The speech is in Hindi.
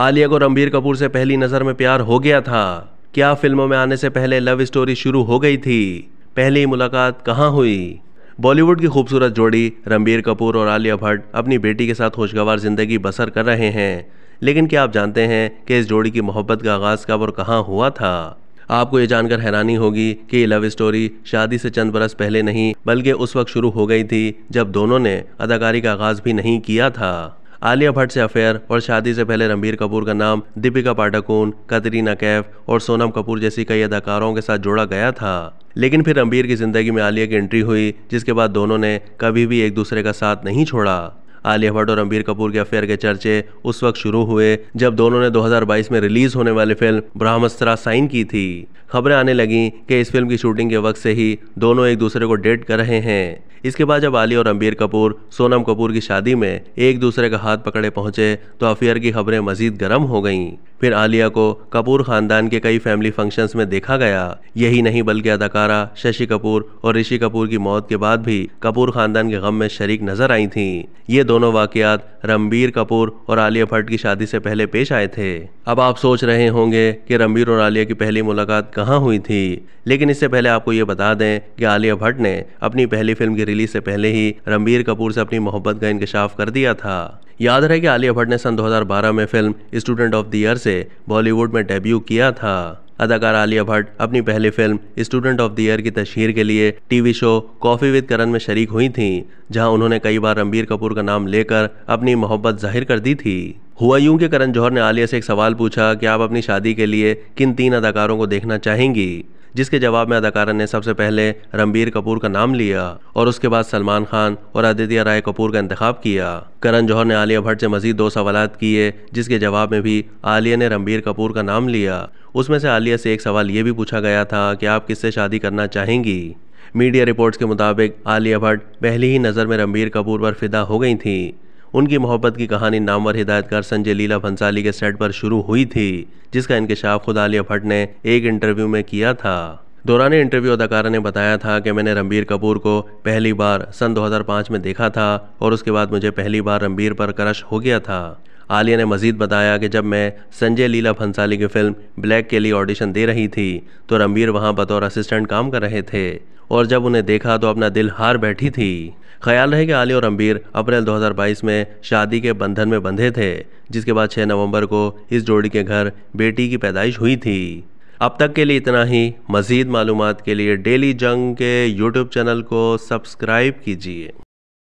आलिया को रणबीर कपूर से पहली नज़र में प्यार हो गया था क्या फिल्मों में आने से पहले लव स्टोरी शुरू हो गई थी पहली मुलाकात कहाँ हुई बॉलीवुड की खूबसूरत जोड़ी रणबीर कपूर और आलिया भट्ट अपनी बेटी के साथ खुशगवार ज़िंदगी बसर कर रहे हैं लेकिन क्या आप जानते हैं कि इस जोड़ी की मोहब्बत का आगाज़ कब और कहाँ हुआ था आपको ये जानकर हैरानी होगी कि ये लव स्टोरी शादी से चंद बरस पहले नहीं बल्कि उस वक्त शुरू हो गई थी जब दोनों ने अदाकारी का आगाज़ भी नहीं किया था आलिया भट्ट से अफेयर और शादी से पहले रणबीर कपूर का नाम दीपिका पाटाकून कतरीना कैफ और सोनम कपूर जैसी कई अदाकारों के साथ जोड़ा गया था लेकिन फिर रणबीर की जिंदगी में आलिया की एंट्री हुई जिसके बाद दोनों ने कभी भी एक दूसरे का साथ नहीं छोड़ा आलिया भट्ट और रणबीर कपूर के अफेयर के चर्चे उस वक्त शुरू हुए जब दोनों ने 2022 में रिलीज होने वाली फिल्म ब्रह्मस्त्रा साइन की थी खबरें आने लगीं कि इस फिल्म की शूटिंग के वक्त से ही दोनों एक दूसरे को डेट कर रहे हैं इसके बाद जब आलिया और रंबीर कपूर सोनम कपूर की शादी में एक दूसरे का हाथ पकड़े पहुंचे तो अफेयर की खबरें मजीद गर्म हो गईं फिर आलिया को कपूर खानदान के कई फैमिली फंक्शंस में देखा गया यही नहीं बल्कि अदाकारा शशि कपूर और ऋषि कपूर की मौत के बाद भी कपूर खानदान के गम में शरीक नजर आई थी ये दोनों वाकयात रणबीर कपूर और आलिया भट्ट की शादी से पहले पेश आए थे अब आप सोच रहे होंगे कि रणबीर और आलिया की पहली मुलाकात कहाँ हुई थी लेकिन इससे पहले आपको ये बता दें कि आलिया भट्ट ने अपनी पहली फिल्म की रिलीज से पहले ही रणबीर कपूर से अपनी मोहब्बत का इंकशाफ कर दिया था याद रहे कि आलिया भट्ट ने सन 2012 में film Student of the Year से बॉलीवुड में डेब्यू किया था अदाकार आलिया भट्ट अपनी पहली film Student of the Year की तशहर के लिए TV show Coffee with Karan में शरीक हुई थी जहां उन्होंने कई बार रणबीर कपूर का नाम लेकर अपनी मोहब्बत जाहिर कर दी थी हुआ यूं कि करण जौहर ने आलिया से एक सवाल पूछा कि आप अपनी शादी के लिए किन तीन अदाकारों को देखना चाहेंगी जिसके जवाब में अदाकारा ने सबसे पहले रणबीर कपूर का नाम लिया और उसके बाद सलमान खान और आदित्य राय कपूर का इंतखा किया करण जौहर ने आलिया भट्ट से मजीद दो सवाल किए जिसके जवाब में भी आलिया ने रणबीर कपूर का नाम लिया उसमें से आलिया से एक सवाल ये भी पूछा गया था कि आप किससे शादी करना चाहेंगी मीडिया रिपोर्ट्स के मुताबिक आलिया भट्ट पहली ही नज़र में रणबीर कपूर पर फिदा हो गई थीं उनकी मोहब्बत की कहानी नामवर हिदायतकार संजय लीला भंसाली के सेट पर शुरू हुई थी जिसका इंकशाफ खुद आलिया भट्ट ने एक इंटरव्यू में किया था दौरान इंटरव्यू अदाकारा ने बताया था कि मैंने रणबीर कपूर को पहली बार सन 2005 में देखा था और उसके बाद मुझे पहली बार रणबीर पर क्रश हो गया था आलिया ने मजीद बताया कि जब मैं संजय लीला भंसाली की फिल्म ब्लैक के लिए ऑडिशन दे रही थी तो रणबीर वहाँ बतौर असिस्टेंट काम कर रहे थे और जब उन्हें देखा तो अपना दिल हार बैठी थी ख्याल रहे कि आलिया और रणबीर अप्रैल 2022 में शादी के बंधन में बंधे थे जिसके बाद 6 नवंबर को इस जोड़ी के घर बेटी की पैदाइश हुई थी अब तक के लिए इतना ही मज़ीद मालूम के लिए डेली जंग के यूट्यूब चैनल को सब्सक्राइब कीजिए